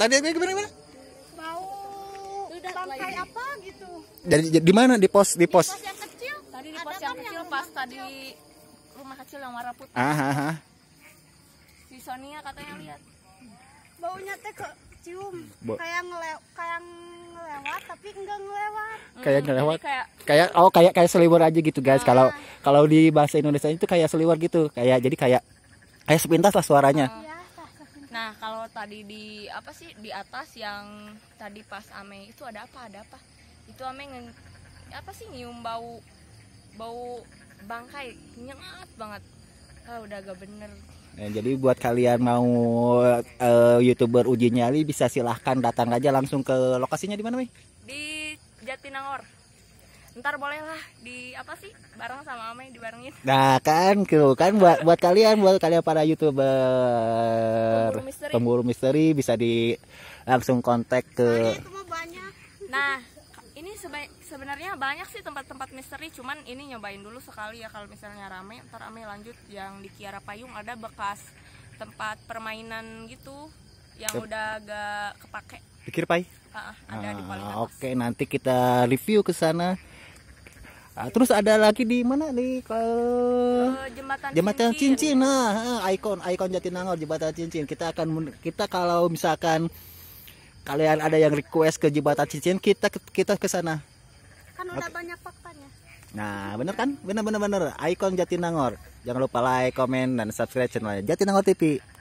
Tadi gimana gimana? Bau Sampai apa gitu. Jadi di mana? Di pos di pos. Di pos yang kecil. Tadi di pos kan yang kecil pas tadi rumah kecil yang warna putih. Ah, ah, ah, Si Sonia katanya lihat. Baunya teh kok cium. Kayak ngelew kayak ngelewat tapi enggak ngelewat. Mm, kayak ngelewat. Kayak kayak oh kayak kayak seliwer aja gitu guys. Ah. Kalau kalau di bahasa Indonesia itu kayak seliwer gitu. Kayak jadi kayak kayak sepintas lah suaranya. Iya, Nah, kalau tadi di apa sih di atas yang tadi pas Ame itu ada apa? Ada apa? Itu Ame nge, apa sih nyium bau bau bangkai nyengat banget. Ah, udah agak bener. Nah, jadi buat kalian mau uh, youtuber uji nyali bisa silahkan datang aja langsung ke lokasinya di mana Mei? Di Jatinangor. Ntar bolehlah di apa sih bareng sama Ame dibarengin. Nah kan tuh kan buat buat kalian buat kalian para youtuber pemburu misteri bisa di langsung kontak ke nah ini sebenarnya banyak sih tempat-tempat misteri cuman ini nyobain dulu sekali ya kalau misalnya rame ntar rame lanjut yang di Kiara Payung ada bekas tempat permainan gitu yang udah agak kepake pikir pai uh, ada uh, di ah, oke okay, nanti kita review ke sana uh, terus ada lagi di mana nih kalau uh, eh, jembatan jembatan cincin, cincin. nah ikon ikon Jatinangor jembatan cincin kita akan kita kalau misalkan kalian ada yang request ke jembatan cincin kita kita ke sana kan udah okay. banyak faktanya nah bener kan bener bener bener ikon Jatinangor jangan lupa like komen dan subscribe channel Jatinangor TV